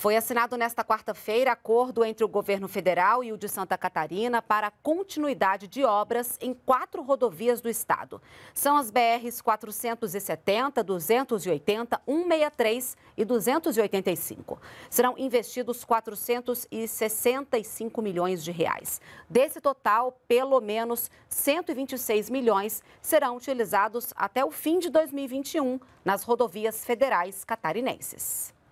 Foi assinado nesta quarta-feira acordo entre o governo federal e o de Santa Catarina para continuidade de obras em quatro rodovias do estado. São as BRs 470, 280, 163 e 285. Serão investidos 465 milhões de reais. Desse total, pelo menos 126 milhões serão utilizados até o fim de 2021 nas rodovias federais catarinenses.